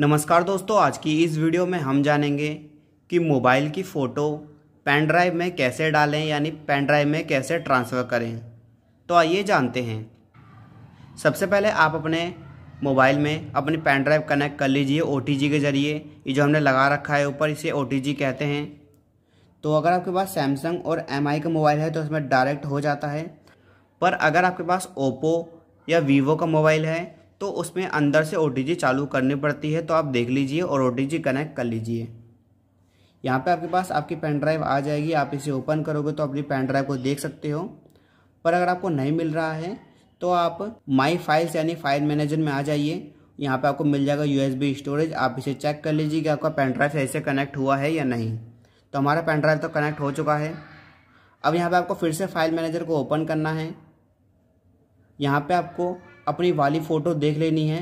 नमस्कार दोस्तों आज की इस वीडियो में हम जानेंगे कि मोबाइल की फ़ोटो पेन ड्राइव में कैसे डालें यानी पेन ड्राइव में कैसे ट्रांसफ़र करें तो आइए जानते हैं सबसे पहले आप अपने मोबाइल में अपनी पेन ड्राइव कनेक्ट कर लीजिए ओ के ज़रिए ये जो हमने लगा रखा है ऊपर इसे ओ कहते हैं तो अगर आपके पास सैमसंग और एम का मोबाइल है तो इसमें डायरेक्ट हो जाता है पर अगर आपके पास ओप्पो या वीवो का मोबाइल है तो उसमें अंदर से ओ चालू करनी पड़ती है तो आप देख लीजिए और ओ कनेक्ट कर लीजिए यहाँ पे आपके पास आपकी पेन ड्राइव आ जाएगी आप इसे ओपन करोगे तो अपनी पेन ड्राइव को देख सकते हो पर अगर आपको नहीं मिल रहा है तो आप माई फाइल्स यानी फाइल मैनेजर में आ जाइए यहाँ पे आपको मिल जाएगा यू स्टोरेज आप इसे चेक कर लीजिए कि आपका पेन ड्राइव ऐसे कनेक्ट हुआ है या नहीं तो हमारा पेन ड्राइव तो कनेक्ट हो चुका है अब यहाँ पर आपको फिर से फाइल मैनेजर को ओपन करना है यहाँ पर आपको अपनी वाली फ़ोटो देख लेनी है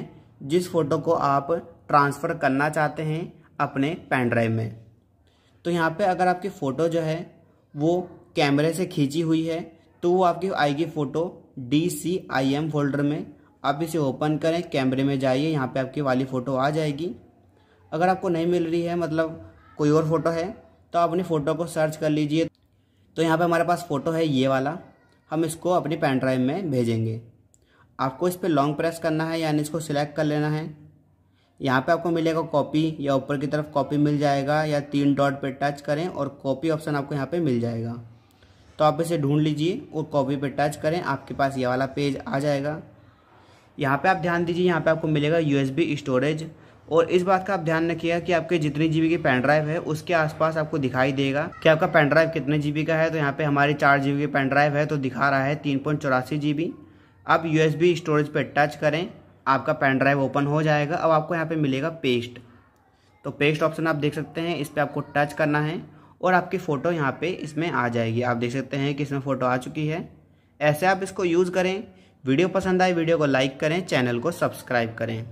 जिस फ़ोटो को आप ट्रांसफ़र करना चाहते हैं अपने पेन ड्राइव में तो यहाँ पे अगर आपकी फ़ोटो जो है वो कैमरे से खींची हुई है तो वो आपकी आएगी photo D C I M folder में आप इसे ओपन करें कैमरे में जाइए यहाँ पे आपकी वाली फ़ोटो आ जाएगी अगर आपको नहीं मिल रही है मतलब कोई और फ़ोटो है तो आप अपनी फ़ोटो को सर्च कर लीजिए तो यहाँ पे हमारे पास फ़ोटो है ये वाला हम इसको अपनी पेन ड्राइव में भेजेंगे आपको इस पर लॉन्ग प्रेस करना है यानी इसको सिलेक्ट कर लेना है यहाँ पे आपको मिलेगा कॉपी या ऊपर की तरफ कॉपी मिल जाएगा या तीन डॉट पे टच करें और कॉपी ऑप्शन आपको यहाँ पे मिल जाएगा तो आप इसे ढूंढ लीजिए और कॉपी पे टच करें आपके पास ये वाला पेज आ जाएगा यहाँ पे आप ध्यान दीजिए यहाँ पे आपको मिलेगा यूएसबी स्टोरेज और इस बात का आप ध्यान रखिएगा कि आपके जितनी जीबी की पेन ड्राइव है उसके आसपास आपको दिखाई देगा कि आपका पेन ड्राइव कितने जीबी का है तो यहाँ पे हमारी चार जीबी की पेन ड्राइव है तो दिखा रहा है तीन पॉइंट चौरासी जीबी आप यूएसबी स्टोरेज पर टच करें आपका पेन ड्राइव ओपन हो जाएगा अब आपको यहाँ पे मिलेगा पेस्ट तो पेस्ट ऑप्शन आप देख सकते हैं इस पर आपको टच करना है और आपकी फ़ोटो यहाँ पे इसमें आ जाएगी आप देख सकते हैं कि इसमें फ़ोटो आ चुकी है ऐसे आप इसको यूज़ करें वीडियो पसंद आए वीडियो को लाइक करें चैनल को सब्सक्राइब करें